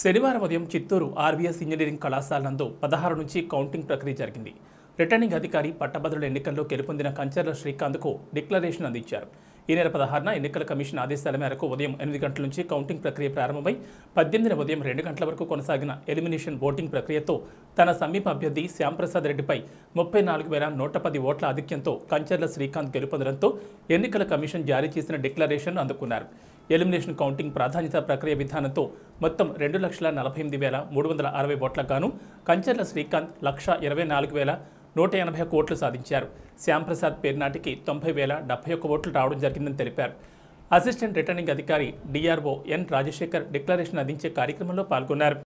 శనివారం ఉదయం Chittoor RVS engineering కళాశాల నందు పదహారు నుంచి కౌంటింగ్ ప్రక్రియ జరిగింది రిటర్నింగ్ అధికారి పట్టభద్రుల ఎన్నికల్లో గెలుపొందిన కంచర్ల శ్రీకాంత్కు డిక్లరేషన్ అందించారు ఈ నెల పదహారున ఎన్నికల కమిషన్ ఆదేశాల మేరకు ఉదయం ఎనిమిది గంటల నుంచి కౌంటింగ్ ప్రక్రియ ప్రారంభమై పద్దెనిమిదిన ఉదయం రెండు గంటల వరకు కొనసాగిన ఎలిమినేషన్ ఓటింగ్ ప్రక్రియతో తన సమీప అభ్యర్థి శ్యాంప్రసాద్ రెడ్డిపై ముప్పై నాలుగు వేల నూట పది ఓట్ల ఆధిక్యంతో కంచర్ల శ్రీకాంత్ గెలుపొందడంతో ఎన్నికల కమిషన్ జారీ చేసిన డిక్లరేషన్ అందుకున్నారు ఎలిమినేషన్ కౌంటింగ్ ప్రాధాన్యత ప్రక్రియ విధానంతో మొత్తం రెండు లక్షల నలభై ఎనిమిది వేల మూడు వందల అరవై ఓట్ల గాను కంచర్ల శ్రీకాంత్ లక్ష ఇరవై నాలుగు వేల నూట ఎనభై కోట్లు సాధించారు శ్యాంప్రసాద్ పేరునాటికి తొంభై వేల డెబ్బై ఒక్క ఓట్లు రావడం జరిగిందని తెలిపారు అసిస్టెంట్ రిటర్నింగ్ అధికారి డిఆర్ఓ ఎన్ రాజశేఖర్ డిక్లరేషన్ అందించే కార్యక్రమంలో పాల్గొన్నారు